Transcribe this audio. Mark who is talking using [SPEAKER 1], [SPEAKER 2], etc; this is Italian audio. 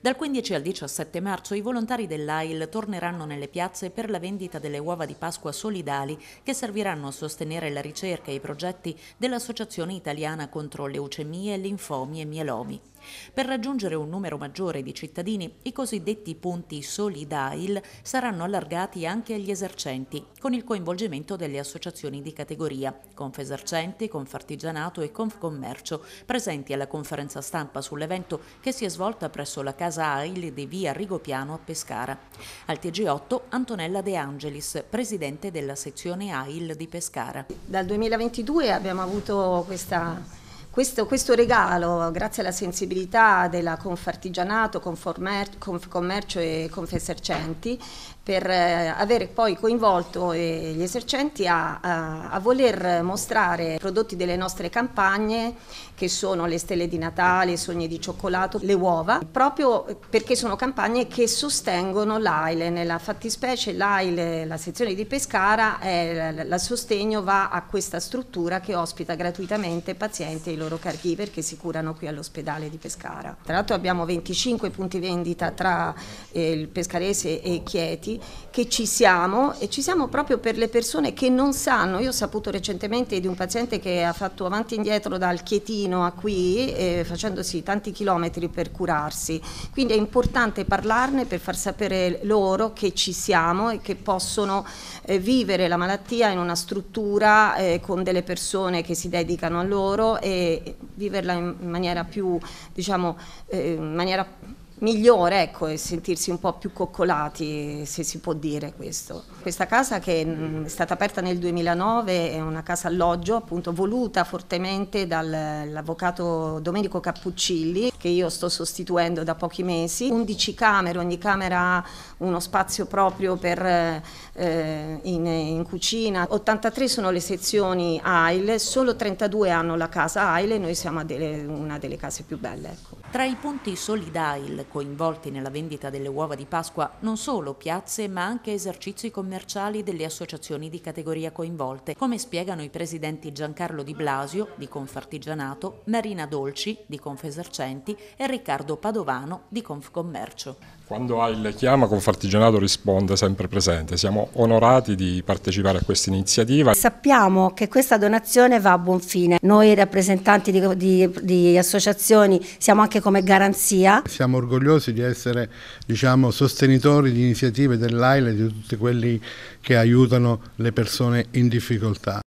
[SPEAKER 1] Dal 15 al 17 marzo i volontari dell'AIL torneranno nelle piazze per la vendita delle uova di Pasqua solidali che serviranno a sostenere la ricerca e i progetti dell'Associazione Italiana contro leucemie, linfomi e mielomi. Per raggiungere un numero maggiore di cittadini, i cosiddetti punti Solidail saranno allargati anche agli esercenti, con il coinvolgimento delle associazioni di categoria, Confesercenti, Confartigianato e Confcommercio, presenti alla conferenza stampa sull'evento che si è svolta presso la casa AIL di via Rigopiano a Pescara. Al TG8 Antonella De Angelis, presidente della sezione AIL di Pescara. Dal 2022 abbiamo
[SPEAKER 2] avuto questa questo, questo, regalo, grazie alla sensibilità della Confartigianato, Confcommercio e Confesercenti, per eh, avere poi coinvolto eh, gli esercenti a, a, a, voler mostrare i prodotti delle nostre campagne, che sono le stelle di Natale, i sogni di cioccolato, le uova, proprio perché sono campagne che sostengono l'AILE. Nella fattispecie l'AILE, la sezione di Pescara, il sostegno va a questa struttura che ospita gratuitamente pazienti e i loro loro caregiver che si curano qui all'ospedale di Pescara. Tra l'altro abbiamo 25 punti vendita tra eh, il Pescarese e Chieti che ci siamo e ci siamo proprio per le persone che non sanno. Io ho saputo recentemente di un paziente che ha fatto avanti e indietro dal Chietino a qui eh, facendosi tanti chilometri per curarsi. Quindi è importante parlarne per far sapere loro che ci siamo e che possono eh, vivere la malattia in una struttura eh, con delle persone che si dedicano a loro e viverla in maniera più, diciamo, eh, in maniera migliore ecco, e sentirsi un po' più coccolati, se si può dire questo. Questa casa che mm, è stata aperta nel 2009 è una casa alloggio appunto voluta fortemente dall'avvocato Domenico Cappuccilli che io sto sostituendo da pochi mesi, 11 camere, ogni camera ha uno spazio proprio per eh, eh, in, in, cucina. 83 sono le sezioni AIL, solo 32 hanno la casa AIL e noi siamo delle, una delle case più belle. Ecco.
[SPEAKER 1] Tra i punti Solidail coinvolti nella vendita delle uova di Pasqua non solo piazze ma anche esercizi commerciali delle associazioni di categoria coinvolte, come spiegano i presidenti Giancarlo Di Blasio di Confartigianato, Marina Dolci di Confesercenti e Riccardo Padovano di Confcommercio.
[SPEAKER 2] Quando ha il chiama Confartigianato risponde sempre presente, siamo onorati di partecipare a questa iniziativa. Sappiamo che questa donazione va a buon fine, noi rappresentanti di, di, di associazioni siamo anche anche come garanzia. Siamo orgogliosi di essere diciamo, sostenitori di iniziative dell'AILA e di tutti quelli che aiutano le persone in difficoltà.